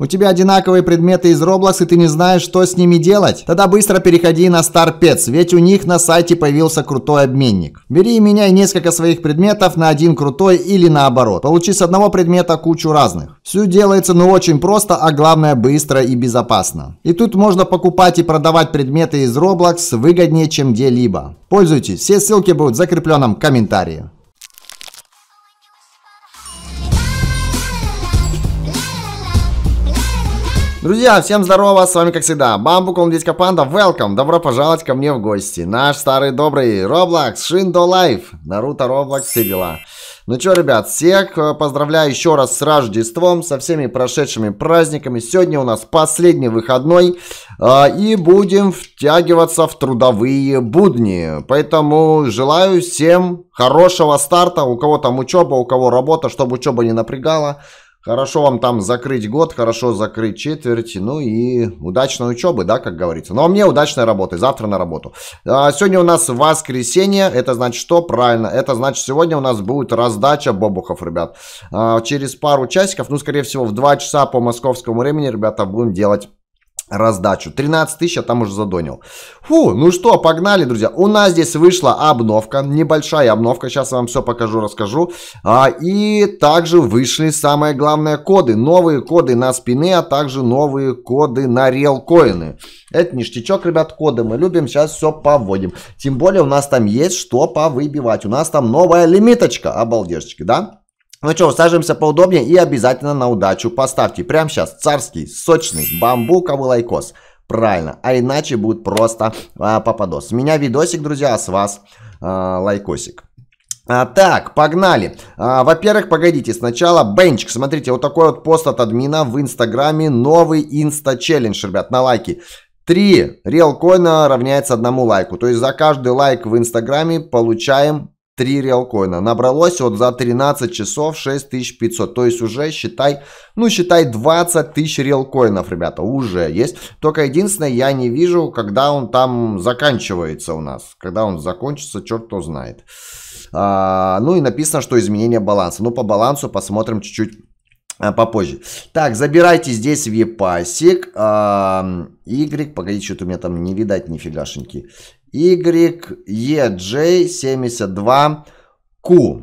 У тебя одинаковые предметы из Roblox, и ты не знаешь, что с ними делать? Тогда быстро переходи на StarPets, ведь у них на сайте появился крутой обменник. Бери и меняй несколько своих предметов на один крутой или наоборот. Получи с одного предмета кучу разных. Все делается ну очень просто, а главное быстро и безопасно. И тут можно покупать и продавать предметы из Roblox выгоднее, чем где-либо. Пользуйтесь, все ссылки будут в закрепленном комментарии. Друзья, всем здорово, с вами как всегда Бамбукл Дядька Панда, welcome, добро пожаловать ко мне в гости Наш старый добрый Роблокс, Шиндо Лайф, Наруто Роблокс, все дела ну чё, ребят, всех э, поздравляю еще раз с Рождеством, со всеми прошедшими праздниками. Сегодня у нас последний выходной, а, и будем втягиваться в трудовые будни. Поэтому желаю всем хорошего старта, у кого там учеба, у кого работа, чтобы учеба не напрягала. Хорошо вам там закрыть год, хорошо закрыть четверть, ну и удачной учебы, да, как говорится. Ну а мне удачной работы, завтра на работу. А, сегодня у нас воскресенье, это значит что? Правильно, это значит сегодня у нас будет раздача бобухов, ребят. А, через пару часиков, ну скорее всего в 2 часа по московскому времени, ребята, будем делать раздачу. 13 тысяч, я а там уже задонил. Фу, ну что, погнали, друзья. У нас здесь вышла обновка, небольшая обновка. Сейчас я вам все покажу, расскажу. А, и также вышли, самые главные коды. Новые коды на спины, а также новые коды на релкоины. Это ништячок, ребят, коды мы любим. Сейчас все поводим. Тем более у нас там есть что повыбивать. У нас там новая лимиточка, обалдежечки, да? Ну что, усаживаемся поудобнее и обязательно на удачу поставьте. Прямо сейчас царский, сочный, бамбуковый лайкос. Правильно, а иначе будет просто а, попадос. С меня видосик, друзья, а с вас а, лайкосик. А, так, погнали. А, во-первых, погодите, сначала бенчик. Смотрите, вот такой вот пост от админа в инстаграме. Новый инста-челлендж, ребят, на лайки. Три реалкоина равняется одному лайку. То есть за каждый лайк в инстаграме получаем 3 реалкоина. Набралось вот за 13 часов 6500. То есть уже считай, ну считай 20 тысяч реалкоинов, ребята, уже есть. Только единственное, я не вижу, когда он там заканчивается у нас. Когда он закончится, черт кто знает. А, ну и написано, что изменение баланса. Ну по балансу посмотрим чуть-чуть Э, попозже. Так, забирайте здесь випасик. Y, погодите, что-то у меня там не видать нифигашеньки. YEJ72Q.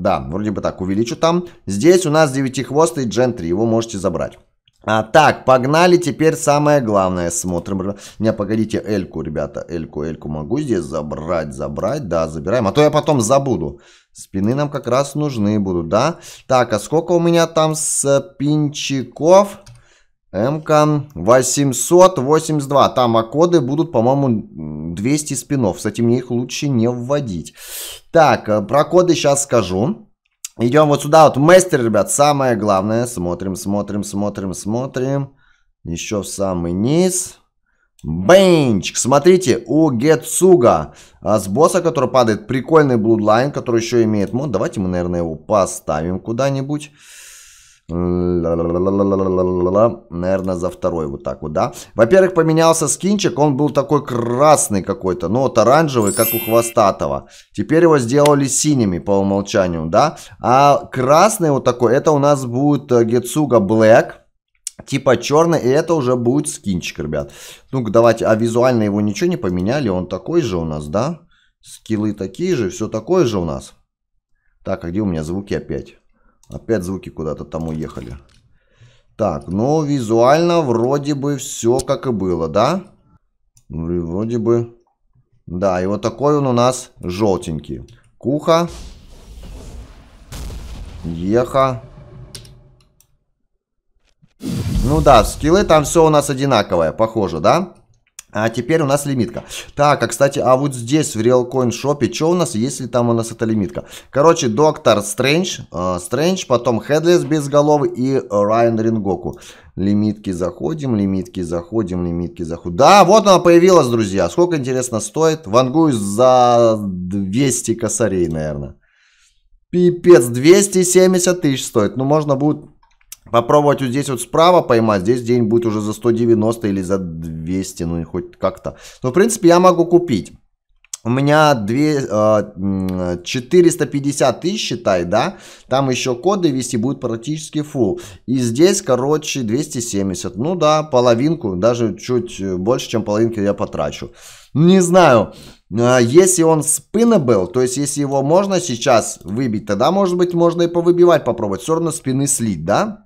Да, вроде бы так увеличу там. Здесь у нас девятихвостый джентри, его можете забрать. А, так, погнали, теперь самое главное смотрим. Не, погодите, Эльку, ребята, Эльку, Эльку могу здесь забрать, забрать, да, забираем. А то я потом забуду. Спины нам как раз нужны будут, да? Так, а сколько у меня там с пинчиков? МК 882. Там акоды будут, по-моему, 200 спинов. Кстати, мне их лучше не вводить. Так, э, про коды сейчас скажу. Идем вот сюда, вот мастер, ребят, самое главное. Смотрим, смотрим, смотрим, смотрим. Еще в самый низ. Бенчик, смотрите, у Гетсуга, а с босса, который падает, прикольный блудлайн, который еще имеет мод. Давайте мы, наверное, его поставим куда-нибудь. Наверное, за второй вот так вот, да. Во-первых, поменялся скинчик. Он был такой красный какой-то. Ну, вот оранжевый, как у хвостатого. Теперь его сделали синими по умолчанию, да. А красный вот такой, это у нас будет Гетсуга э, Блэк, типа черный, и это уже будет скинчик, ребят. Ну-ка, давайте, а визуально его ничего не поменяли, он такой же у нас, да? Скиллы такие же, все такое же у нас. Так, а где у меня звуки опять? Опять звуки куда-то там уехали. Так, ну визуально вроде бы все как и было, да? Ну, вроде бы. Да, и вот такой он у нас желтенький. Куха. Еха. Ну да, скиллы там все у нас одинаковое, похоже, да? А теперь у нас лимитка. Так, а кстати, а вот здесь в RealCoin Shop, что у нас, если там у нас эта лимитка? Короче, Доктор Стрэндж, э, Стрэндж, потом Хедлес без головы и Райан Рингоку. Лимитки заходим, лимитки заходим, лимитки заходим. Да, вот она появилась, друзья. Сколько, интересно, стоит? Вангую за 200 косарей, наверное. Пипец, 270 тысяч стоит. Ну, можно будет Попробовать вот здесь вот справа поймать, здесь день будет уже за 190 или за 200, ну и хоть как-то. Но в принципе я могу купить. У меня 2, 450 а, тысяч, считай, да, там еще коды вести будет практически full. И здесь, короче, 270, ну да, половинку, даже чуть э, больше, чем половинки я потрачу. Не знаю, а, если он с был, то есть если его можно сейчас выбить, тогда, может быть, можно и повыбивать попробовать, все равно спины слить, да?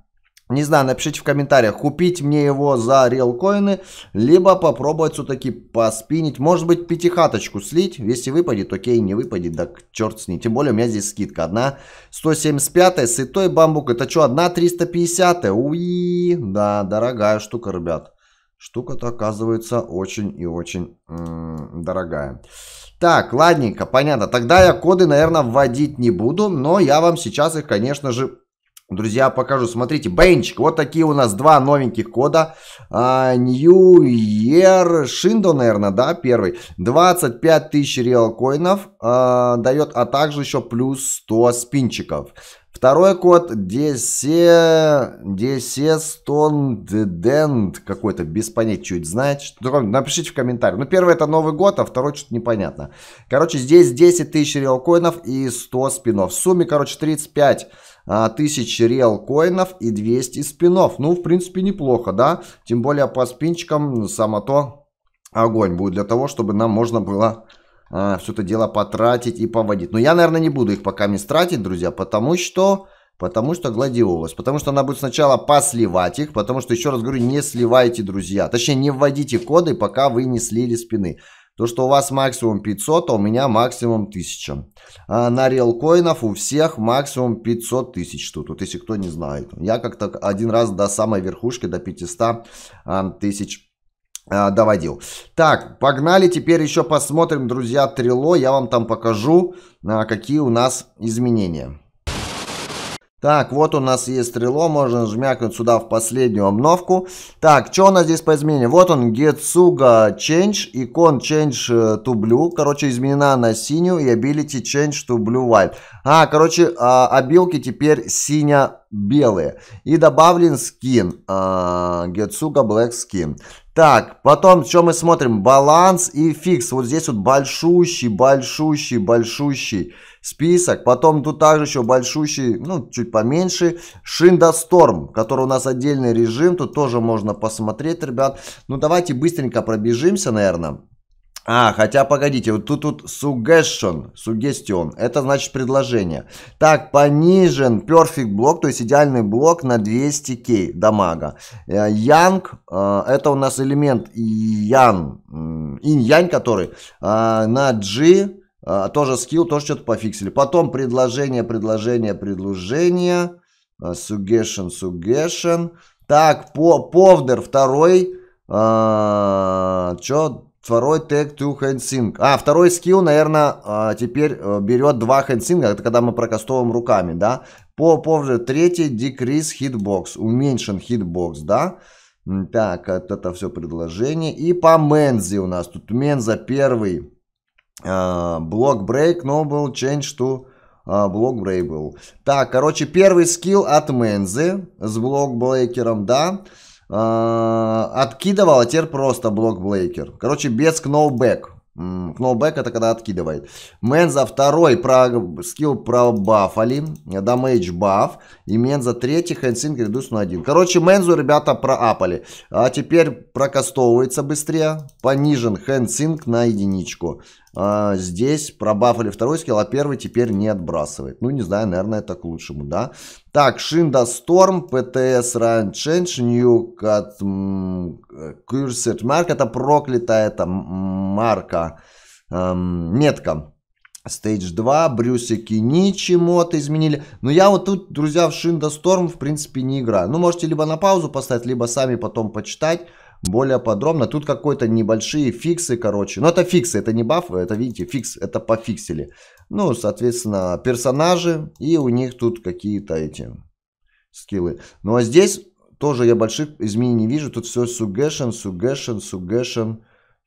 Не знаю, напишите в комментариях, купить мне его за релкоины, либо попробовать все-таки поспинить. Может быть, пятихаточку слить. Если выпадет, окей, не выпадет, да черт с ней. Тем более, у меня здесь скидка. Одна 175 сытой бамбук. Это что, одна 350 -я? Уи, да, дорогая штука, ребят. Штука-то оказывается очень и очень м -м, дорогая. Так, ладненько, понятно. Тогда я коды, наверное, вводить не буду, но я вам сейчас их, конечно же, Друзья, покажу. Смотрите, Бенчик. Вот такие у нас два новеньких кода. А, New Year Shindo, наверное, да, первый. 25 тысяч реалкоинов а, дает, а также еще плюс 100 спинчиков. Второй код Десестондент какой-то, без понятия, чуть знаете. Что, напишите в комментариях. Ну, первый это Новый год, а второй что-то непонятно. Короче, здесь 10 тысяч реалкоинов и 100 спинов. В сумме, короче, 35 1000 а, реал коинов и 200 спинов. Ну, в принципе, неплохо, да? Тем более по спинчикам само то огонь будет для того, чтобы нам можно было а, все это дело потратить и поводить. Но я, наверное, не буду их пока не тратить, друзья, потому что... Потому что гладиолус. Потому что она будет сначала посливать их. Потому что, еще раз говорю, не сливайте, друзья. Точнее, не вводите коды, пока вы не слили спины. То, что у вас максимум 500, а у меня максимум 1000. А на релкоинов у всех максимум 500 тысяч тут. Вот если кто не знает. Я как-то один раз до самой верхушки, до 500 а, тысяч а, доводил. Так, погнали, теперь еще посмотрим, друзья, трило. Я вам там покажу, а, какие у нас изменения. Так, вот у нас есть стрело, можно жмякнуть сюда в последнюю обновку. Так, что у нас здесь по изменению? Вот он, Getsuga Change, икон Change э, to Blue, короче, изменена на синюю и Ability Change to Blue White. А, короче, а, обилки теперь синя-белые. И добавлен скин, а, Getsuga Black Skin. Так, потом, что мы смотрим? Баланс и фикс. Вот здесь вот большущий, большущий, большущий список. Потом тут также еще большущий, ну, чуть поменьше, шинда Шиндасторм, который у нас отдельный режим. Тут тоже можно посмотреть, ребят. Ну, давайте быстренько пробежимся, наверное. А, хотя погодите, вот тут тут suggestion, suggestion, это значит предложение. Так, понижен perfect блок, то есть идеальный блок на 200к дамага. Э, young, э, это у нас элемент ян, инь-янь, который э, на G а, тоже скилл, тоже что-то пофиксили. Потом предложение, предложение, предложение. А, suggestion, suggestion. Так, по, повдер второй. А, что? Второй тег to хендсинг. А, второй скилл, наверное, а, теперь э, берет два хендсинга. Это когда мы прокастовываем руками, да? По поводу третий decrease hitbox. Уменьшен hitbox, да? Так, это, это все предложение. И по мензе у нас. Тут менза первый. Э, блок брейк, но был change to э, блок брейк был. Так, короче, первый скилл от Мензы с блок блейкером, да. Э, откидывал, а теперь просто блок блейкер. Короче, без кноубэк. Кноубэк это когда откидывает. Менза второй про скилл про бафали, дамейдж баф. И Менза третий хэндсинг редус на один. Короче, Мензу ребята проапали. А теперь прокастовывается быстрее. Понижен хэндсинг на единичку. А, здесь пробафали второй скилл, а первый теперь не отбрасывает. Ну, не знаю, наверное, это к лучшему, да? Так, Шинда Сторм, ПТС Райан Нью Кат, Курсет Марк. Это проклятая эта марка, эм, метка. Стейдж 2, Брюсики ничего то изменили. Но ну, я вот тут, друзья, в Шинда Сторм, в принципе, не играю. Ну, можете либо на паузу поставить, либо сами потом почитать более подробно. Тут какой-то небольшие фиксы, короче. Но это фиксы, это не бафы, это, видите, фикс, это пофиксили. Ну, соответственно, персонажи, и у них тут какие-то эти скиллы. Ну, а здесь тоже я больших изменений не вижу. Тут все suggestion, suggestion, suggestion,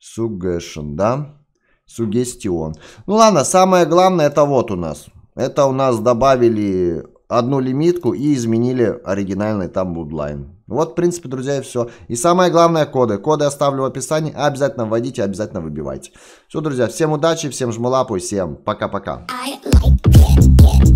suggestion, да? Сугестион. Ну, ладно, самое главное это вот у нас. Это у нас добавили одну лимитку и изменили оригинальный там будлайн. Ну вот, в принципе, друзья, и все. И самое главное, коды. Коды оставлю в описании. Обязательно вводите, обязательно выбивайте. Все, друзья, всем удачи, всем жму лапу, всем пока-пока. I like it, yeah.